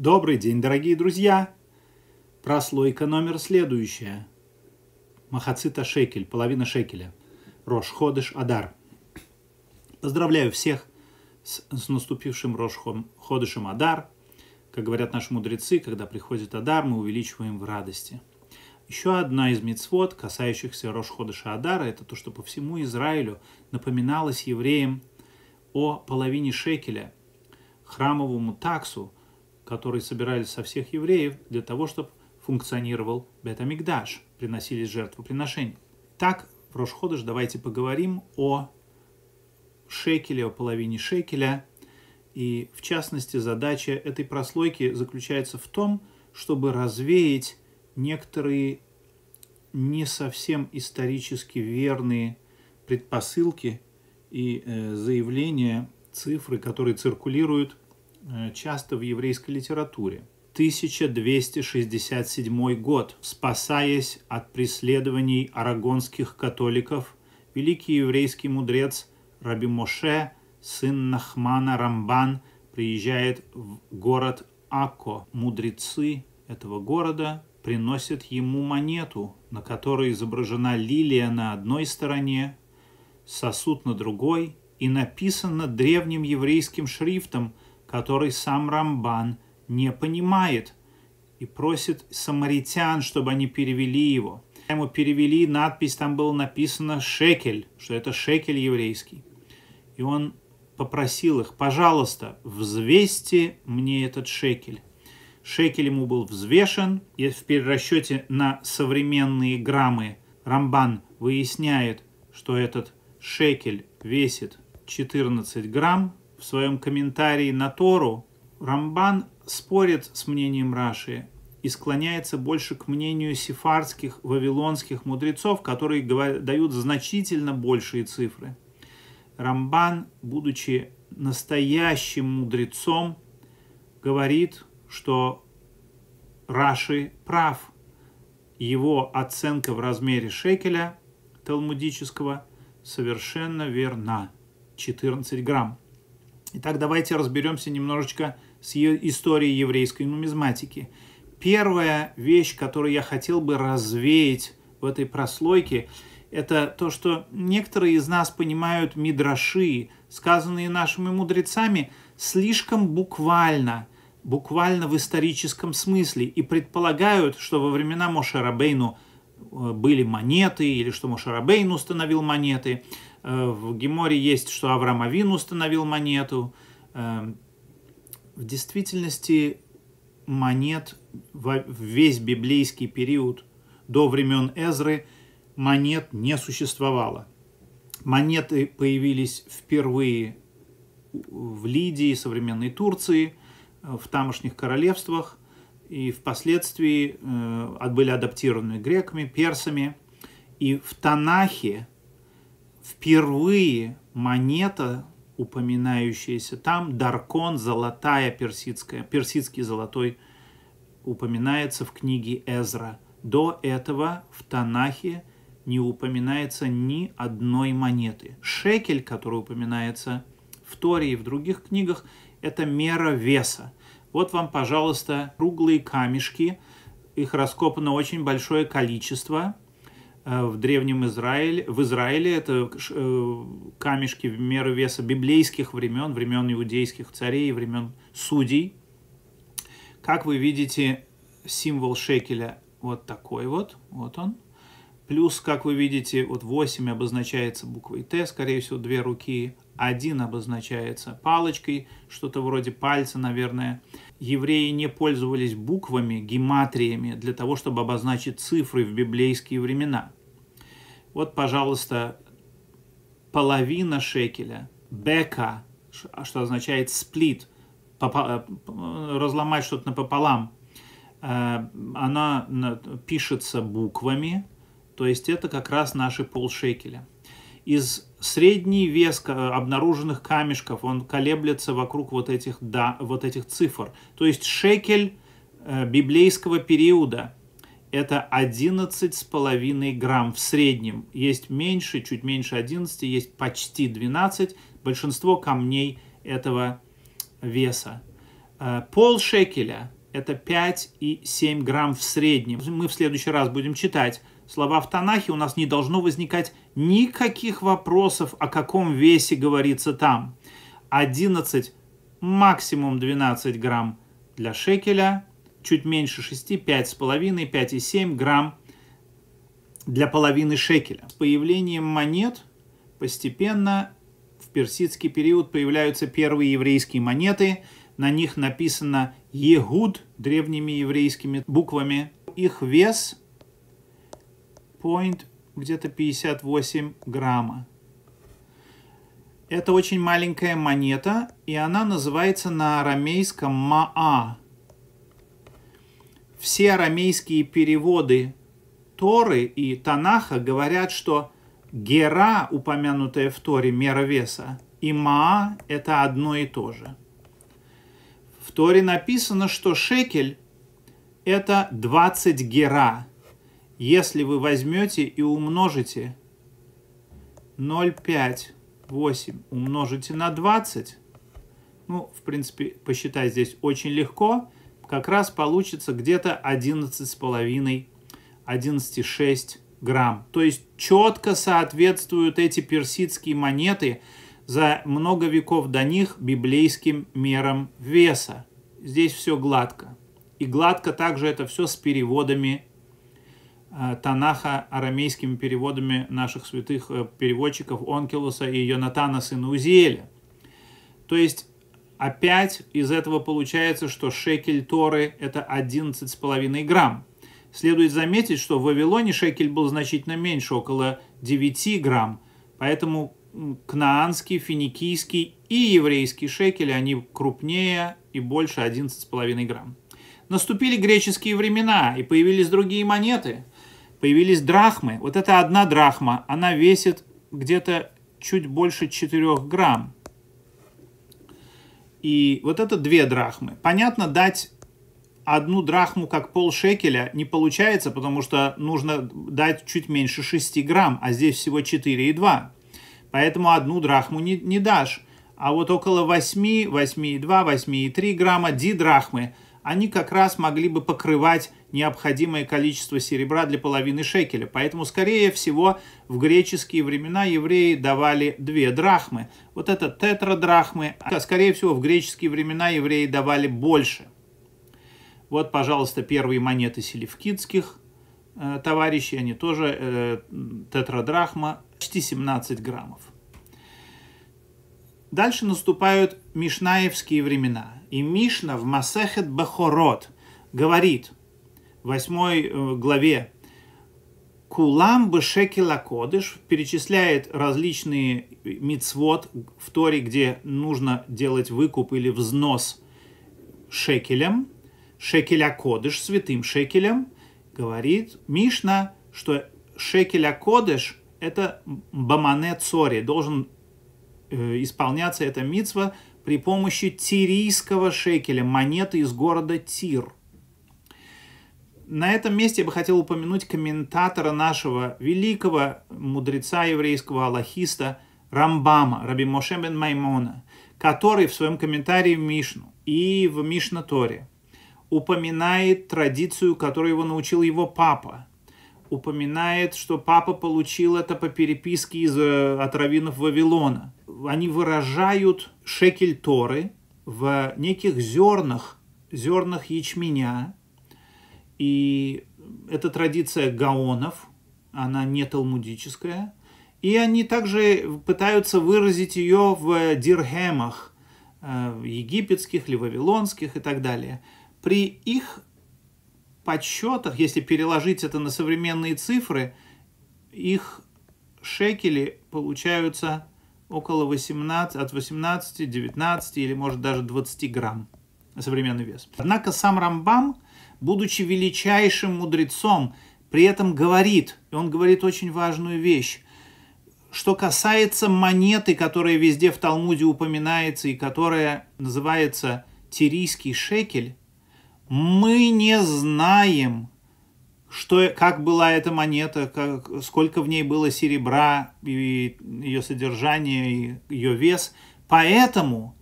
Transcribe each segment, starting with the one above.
Добрый день, дорогие друзья! Прослойка номер следующая. Махацита шекель, половина шекеля. Рош Ходыш Адар. Поздравляю всех с, с наступившим Рош Ходышем Адар. Как говорят наши мудрецы, когда приходит Адар, мы увеличиваем в радости. Еще одна из мицвод, касающихся Рош Ходыша Адара, это то, что по всему Израилю напоминалось евреям о половине шекеля, храмовому таксу – которые собирались со всех евреев для того, чтобы функционировал Бетамикдаш, приносились жертвоприношения. Так, в Рошходыш давайте поговорим о шекеле, о половине шекеля. И, в частности, задача этой прослойки заключается в том, чтобы развеять некоторые не совсем исторически верные предпосылки и э, заявления, цифры, которые циркулируют Э, часто в еврейской литературе. 1267 год, спасаясь от преследований арагонских католиков, великий еврейский мудрец Раби Моше, сын Нахмана Рамбан, приезжает в город Ако. Мудрецы этого города приносят ему монету, на которой изображена лилия на одной стороне, сосуд на другой, и написано древним еврейским шрифтом – который сам Рамбан не понимает и просит самаритян, чтобы они перевели его. Ему перевели надпись, там было написано «шекель», что это шекель еврейский. И он попросил их, пожалуйста, взвесьте мне этот шекель. Шекель ему был взвешен, и в перерасчете на современные граммы Рамбан выясняет, что этот шекель весит 14 грамм, в своем комментарии на Тору Рамбан спорит с мнением Раши и склоняется больше к мнению сефардских вавилонских мудрецов, которые дают значительно большие цифры. Рамбан, будучи настоящим мудрецом, говорит, что Раши прав. Его оценка в размере шекеля талмудического совершенно верна. 14 грамм. Итак, давайте разберемся немножечко с историей еврейской нумизматики. Первая вещь, которую я хотел бы развеять в этой прослойке, это то, что некоторые из нас понимают мидраши, сказанные нашими мудрецами, слишком буквально, буквально в историческом смысле, и предполагают, что во времена Мошарабейну э, были монеты, или что Мошарабейн установил монеты, Э, в Геморе есть, что Авраам Авин установил монету. Э, в действительности монет в весь библейский период до времен Эзры монет не существовало. Монеты появились впервые в Лидии, современной Турции, э, в тамошних королевствах и впоследствии э, были адаптированы греками, персами. И в Танахе впервые монета, упоминающаяся там, даркон, золотая персидская, персидский золотой, упоминается в книге Эзра. До этого в Танахе не упоминается ни одной монеты. Шекель, который упоминается в Торе и в других книгах, это мера веса. Вот вам, пожалуйста, круглые камешки, их раскопано очень большое количество, Э, в Древнем Израиле, в Израиле это э, камешки в меру веса библейских времен, времен иудейских царей, времен судей. Как вы видите, символ шекеля вот такой вот, вот он. Плюс, как вы видите, вот 8 обозначается буквой Т, скорее всего, две руки. Один обозначается палочкой, что-то вроде пальца, наверное. Евреи не пользовались буквами, гематриями для того, чтобы обозначить цифры в библейские времена. Вот, пожалуйста, половина шекеля. Бека, а что означает сплит, э, э, разломать что-то напополам. Э, она пишется буквами, то есть это как раз наши полшекеля. Из средний вес обнаруженных камешков, он колеблется вокруг вот этих, да, вот этих цифр. То есть шекель библейского периода – это 11,5 грамм в среднем. Есть меньше, чуть меньше 11, есть почти 12. Большинство камней этого веса. Э, пол шекеля – это 5,7 грамм в среднем. Мы в следующий раз будем читать слова в Танахе. У нас не должно возникать никаких вопросов, о каком весе говорится там. 11, максимум 12 грамм для шекеля – чуть меньше 6, 5,5, 5,7 грамм для половины шекеля. С появлением монет постепенно в персидский период появляются первые еврейские монеты. На них написано «Егуд» древними еврейскими буквами. Их вес point где-то 58 грамма. Это очень маленькая монета, и она называется на арамейском «маа», все арамейские переводы Торы и Танаха говорят, что Гера, упомянутая в Торе, мера веса, и Маа – это одно и то же. В Торе написано, что шекель – это 20 гера. Если вы возьмете и умножите 0,5,8 умножите на 20, ну, в принципе, посчитать здесь очень легко – как раз получится где-то 11,5, 11,6 грамм. То есть четко соответствуют эти персидские монеты за много веков до них библейским мерам веса. Здесь все гладко. И гладко также это все с переводами э, Танаха, арамейскими переводами наших святых э, переводчиков Онкелуса и Йонатана сына Узиэля. То есть Опять из этого получается, что шекель Торы – это 11,5 грамм. Следует заметить, что в Вавилоне шекель был значительно меньше, около 9 грамм. Поэтому кнаанский, финикийский и еврейский шекель, они крупнее и больше 11,5 грамм. Наступили греческие времена, и появились другие монеты. Появились драхмы. Вот это одна драхма, она весит где-то чуть больше 4 грамм и вот это две драхмы. Понятно, дать одну драхму как пол шекеля не получается, потому что нужно дать чуть меньше 6 грамм, а здесь всего 4,2. Поэтому одну драхму не, не дашь. А вот около 8, 8,2, 8,3 грамма дидрахмы – они как раз могли бы покрывать необходимое количество серебра для половины шекеля. Поэтому, скорее всего, в греческие времена евреи давали две драхмы. Вот это тетрадрахмы, а, скорее всего, в греческие времена евреи давали больше. Вот, пожалуйста, первые монеты селевкидских э, товарищей, они тоже э, тетрадрахма, почти 17 граммов. Дальше наступают мишнаевские времена. И Мишна в Масехет Бахорот говорит в восьмой э, главе Кулам Бешекила Кодыш перечисляет различные мицвод в Торе, где нужно делать выкуп или взнос шекелем, шекеля Кодыш, святым шекелем, говорит Мишна, что шекеля Кодыш – это бамане цори, должен Э, исполняться эта мицва при помощи тирийского шекеля, монеты из города Тир. На этом месте я бы хотел упомянуть комментатора нашего великого мудреца еврейского аллахиста Рамбама, Раби Моше бен Маймона, который в своем комментарии в Мишну и в Мишнаторе упоминает традицию, которую его научил его папа – упоминает, что папа получил это по переписке из э, от раввинов Вавилона. Они выражают шекель Торы в неких зернах, зернах ячменя. И это традиция гаонов, она не талмудическая. И они также пытаются выразить ее в дирхемах э, египетских или вавилонских и так далее. При их подсчетах, если переложить это на современные цифры, их шекели получаются около 18, от 18, 19 или может даже 20 грамм современный вес. Однако сам Рамбам, будучи величайшим мудрецом, при этом говорит, и он говорит очень важную вещь, что касается монеты, которая везде в Талмуде упоминается и которая называется тирийский шекель, мы не знаем, что, как была эта монета, как, сколько в ней было серебра, и ее содержание, и ее вес. Поэтому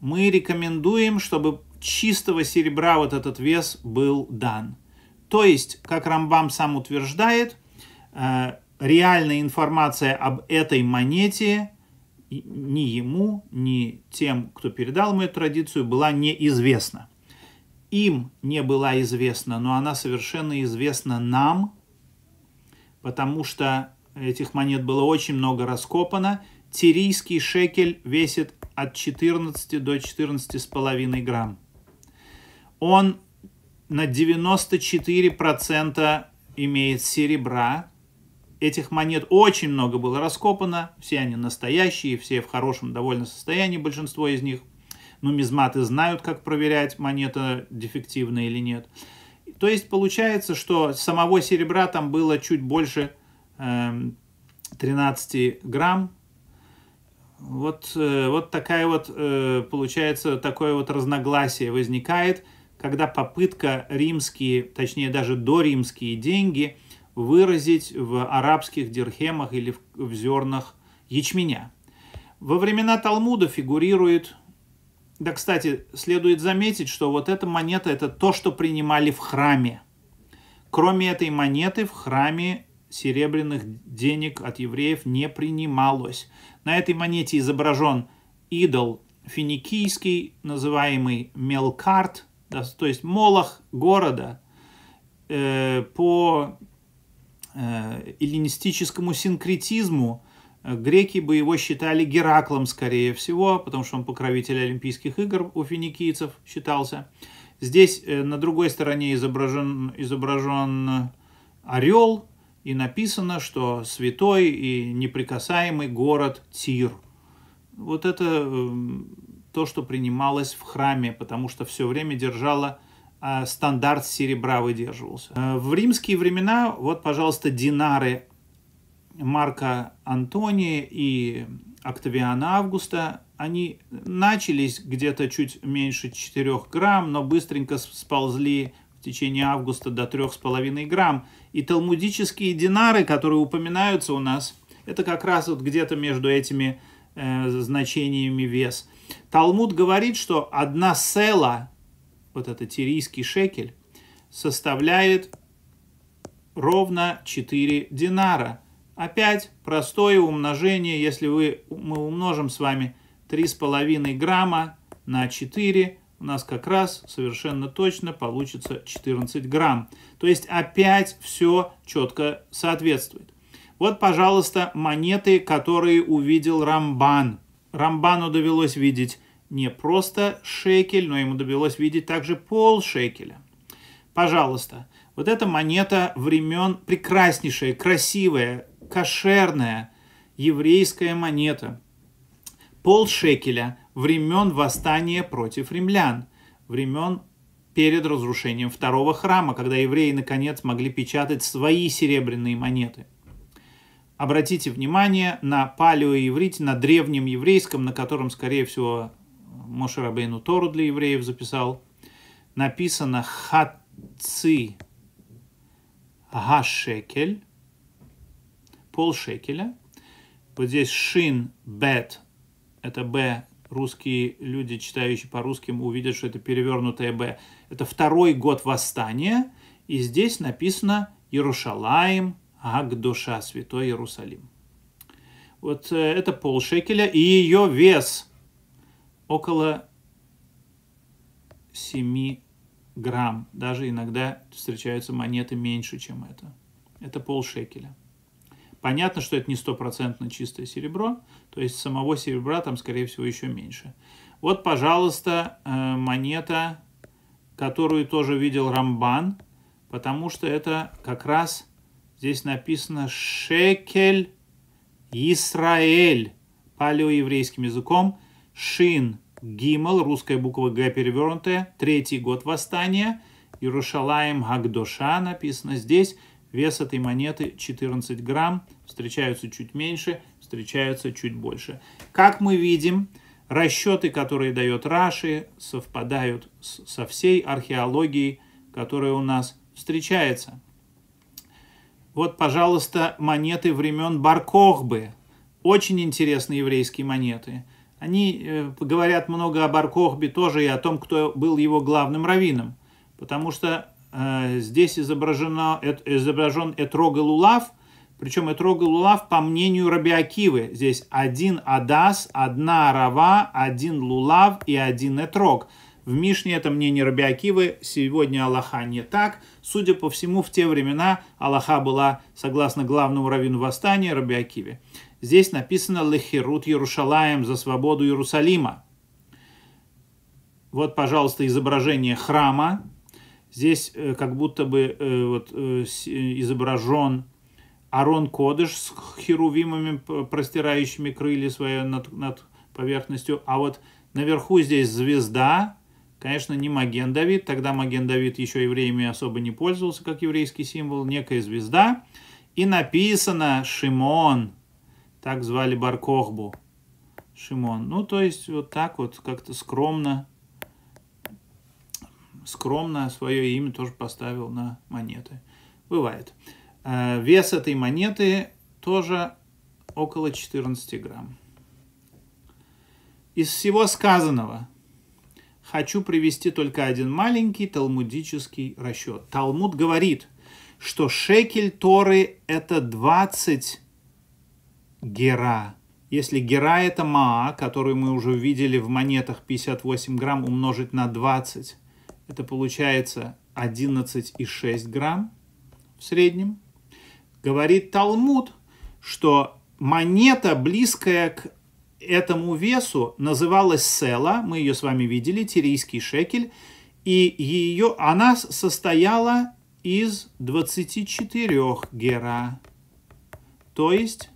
мы рекомендуем, чтобы чистого серебра вот этот вес был дан. То есть, как Рамбам сам утверждает, э, реальная информация об этой монете ни ему, ни тем, кто передал ему эту традицию, была неизвестна им не была известна, но она совершенно известна нам, потому что этих монет было очень много раскопано. Тирийский шекель весит от 14 до 14,5 грамм. Он на 94% имеет серебра. Этих монет очень много было раскопано, все они настоящие, все в хорошем довольно состоянии, большинство из них – нумизматы знают, как проверять, монета дефективная или нет. То есть получается, что самого серебра там было чуть больше 13 эм, грамм. Вот, э, вот такая вот, э, получается, такое вот разногласие возникает, когда попытка римские, точнее даже доримские деньги выразить в арабских дирхемах или в, в зернах ячменя. Во времена Талмуда фигурирует да, кстати, следует заметить, что вот эта монета – это то, что принимали в храме. Кроме этой монеты в храме серебряных денег от евреев не принималось. На этой монете изображен идол финикийский, называемый Мелкарт, да, то есть Молох города э, по э, эллинистическому синкретизму Греки бы его считали Гераклом, скорее всего, потому что он покровитель Олимпийских игр у финикийцев считался. Здесь э, на другой стороне изображен, изображен орел, и написано, что святой и неприкасаемый город Тир. Вот это эм, то, что принималось в храме, потому что все время держало э, стандарт серебра выдерживался. Э, в римские времена, вот, пожалуйста, динары Марка Антония и Октавиана Августа, они начались где-то чуть меньше 4 грамм, но быстренько сползли в течение августа до 3,5 грамм. И талмудические динары, которые упоминаются у нас, это как раз вот где-то между этими э, значениями вес. Талмуд говорит, что одна села, вот это тирийский шекель, составляет ровно 4 динара – Опять простое умножение, если вы, мы умножим с вами 3,5 грамма на 4, у нас как раз совершенно точно получится 14 грамм. То есть опять все четко соответствует. Вот, пожалуйста, монеты, которые увидел Рамбан. Рамбану довелось видеть не просто шекель, но ему довелось видеть также пол шекеля. Пожалуйста, вот эта монета времен прекраснейшая, красивая, кошерная еврейская монета, пол шекеля времен восстания против римлян, времен перед разрушением второго храма, когда евреи наконец могли печатать свои серебряные монеты. Обратите внимание на палеоеврите, на древнем еврейском, на котором, скорее всего, Мошерабейну Тору для евреев записал, написано «хатци гашекель», полшекеля. Вот здесь шин, бет, это б, русские люди, читающие по-русски, увидят, что это перевернутое б. Это второй год восстания, и здесь написано Иерушалаем, Агдуша, Святой Иерусалим. Вот э, это полшекеля, и ее вес около 7 грамм. Даже иногда встречаются монеты меньше, чем это. Это полшекеля. Понятно, что это не стопроцентно чистое серебро, то есть самого серебра там, скорее всего, еще меньше. Вот, пожалуйста, э, монета, которую тоже видел Рамбан, потому что это как раз здесь написано «Шекель Исраэль» палеоеврейским языком, «Шин Гимел», русская буква «Г» перевернутая, третий год восстания, «Иерушалаем Гагдоша» написано здесь – Вес этой монеты 14 грамм, встречаются чуть меньше, встречаются чуть больше. Как мы видим, расчеты, которые дает Раши, совпадают с, со всей археологией, которая у нас встречается. Вот, пожалуйста, монеты времен Баркохбы. Очень интересные еврейские монеты. Они э, говорят много о Баркохбе тоже и о том, кто был его главным раввином. Потому что Э, здесь изображено, изображен Этрога Лулав, причем Этрога Лулав, по мнению Рабиакивы, здесь один Адас, одна Рава, один Лулав и один Этрог. В Мишне это мнение Рабиакивы, сегодня Аллаха не так. Судя по всему, в те времена Аллаха была, согласно главному раввину восстания, Рабиакиве. Здесь написано «Лехерут Иерушалаем» за свободу Иерусалима. Вот, пожалуйста, изображение храма, Здесь э, как будто бы э, вот, э, изображен Арон Кодыш с херувимами, простирающими крылья свои над, над поверхностью. А вот наверху здесь звезда, конечно, не Маген Давид. Тогда Маген Давид еще евреями особо не пользовался, как еврейский символ, некая звезда. И написано Шимон, так звали Баркохбу. Шимон. Ну, то есть, вот так вот, как-то скромно скромно свое имя тоже поставил на монеты. Бывает. Э, вес этой монеты тоже около 14 грамм. Из всего сказанного хочу привести только один маленький талмудический расчет. Талмуд говорит, что шекель Торы – это 20 гера. Если гера – это маа, которую мы уже видели в монетах 58 грамм, умножить на 20 – это получается 11,6 грамм в среднем. Говорит Талмуд, что монета, близкая к этому весу, называлась села, мы ее с вами видели, тирийский шекель, и ее, она состояла из 24 гера, то есть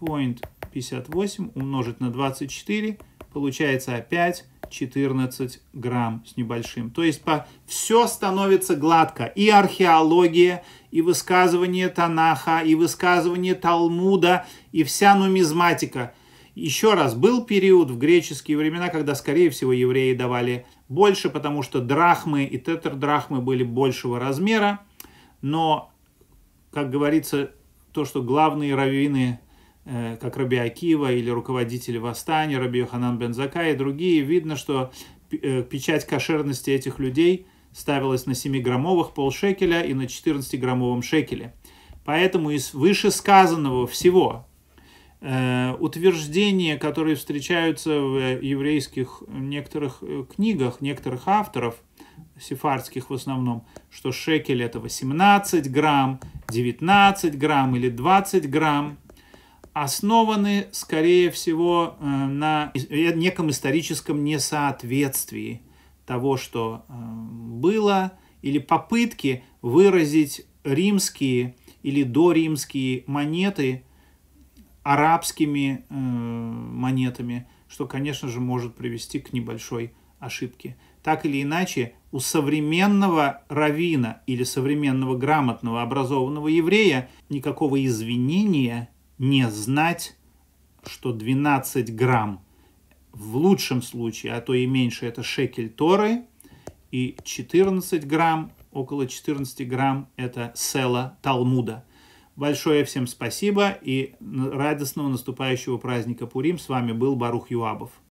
0,58 умножить на 24, получается опять 14 грамм с небольшим. То есть по... все становится гладко. И археология, и высказывание Танаха, и высказывание Талмуда, и вся нумизматика. Еще раз, был период в греческие времена, когда, скорее всего, евреи давали больше, потому что драхмы и тетрдрахмы были большего размера. Но, как говорится, то, что главные раввины Э, как Раби Акива или руководители восстания, Раби Йоханан бен Зака и другие, видно, что э, печать кошерности этих людей ставилась на 7-граммовых полшекеля и на 14-граммовом шекеле. Поэтому из вышесказанного всего э, утверждения, которые встречаются в еврейских некоторых книгах, некоторых авторов, сефардских в основном, что шекель это 18 грамм, 19 грамм или 20 грамм, основаны, скорее всего, э, на э, неком историческом несоответствии того, что э, было, или попытки выразить римские или доримские монеты арабскими монетами, что, конечно же, может привести к небольшой ошибке. Так или иначе, у современного равина или современного грамотного образованного еврея никакого извинения – не знать, что 12 грамм в лучшем случае, а то и меньше, это шекель Торы, и 14 грамм, около 14 грамм, это села Талмуда. Большое всем спасибо и радостного наступающего праздника Пурим. С вами был Барух Юабов.